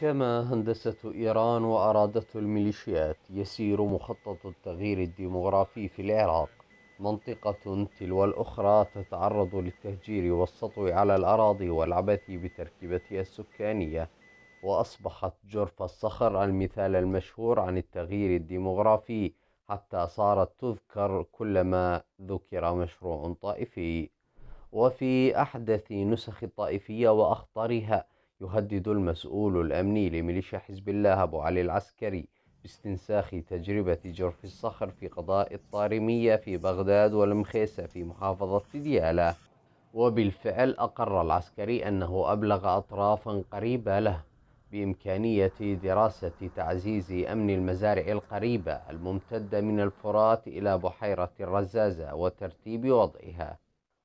كما هندسة إيران وأرادته الميليشيات يسير مخطط التغيير الديمغرافي في العراق منطقة تلو الأخرى تتعرض للتهجير والسطو على الأراضي والعبث بتركيبتها السكانية وأصبحت جرف الصخر المثال المشهور عن التغيير الديمغرافي حتى صارت تذكر كلما ذكر مشروع طائفي وفي أحدث نسخ الطائفية وأخطرها يهدد المسؤول الأمني لميليشيا حزب الله أبو علي العسكري باستنساخ تجربة جرف الصخر في قضاء الطارمية في بغداد والمخيسة في محافظة ديالى وبالفعل أقر العسكري أنه أبلغ أطرافا قريبة له بإمكانية دراسة تعزيز أمن المزارع القريبة الممتدة من الفرات إلى بحيرة الرزازة وترتيب وضعها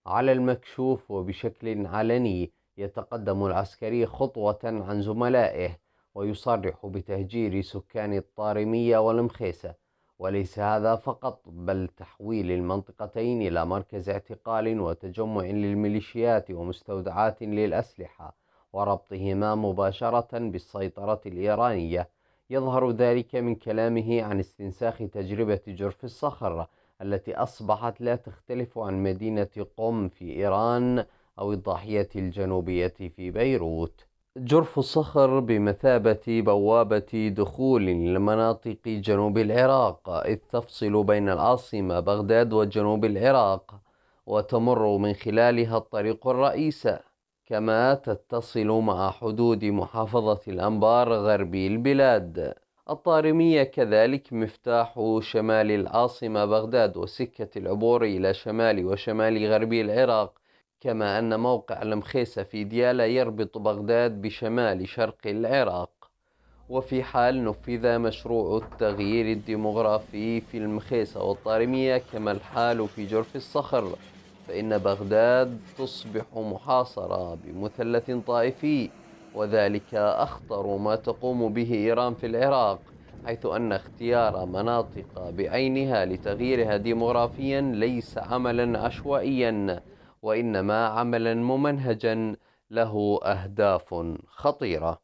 على المكشوف وبشكل علني يتقدم العسكري خطوة عن زملائه ويصرح بتهجير سكان الطارمية والمخيسة وليس هذا فقط بل تحويل المنطقتين إلى مركز اعتقال وتجمع للميليشيات ومستودعات للأسلحة وربطهما مباشرة بالسيطرة الإيرانية يظهر ذلك من كلامه عن استنساخ تجربة جرف الصخر التي أصبحت لا تختلف عن مدينة قم في إيران أو الضاحية الجنوبية في بيروت جرف الصخر بمثابة بوابة دخول لمناطق جنوب العراق إذ تفصل بين العاصمة بغداد وجنوب العراق وتمر من خلالها الطريق الرئيسي كما تتصل مع حدود محافظة الأنبار غربي البلاد الطارمية كذلك مفتاح شمال العاصمة بغداد وسكة العبور إلى شمال وشمال غربي العراق كما أن موقع المخيسة في ديالى يربط بغداد بشمال شرق العراق وفي حال نفذ مشروع التغيير الديمغرافي في المخيسة والطارمية كما الحال في جرف الصخر فإن بغداد تصبح محاصرة بمثلث طائفي وذلك أخطر ما تقوم به إيران في العراق حيث أن اختيار مناطق بعينها لتغييرها ديمغرافيا ليس عملا عشوائيا وإنما عملا ممنهجا له أهداف خطيرة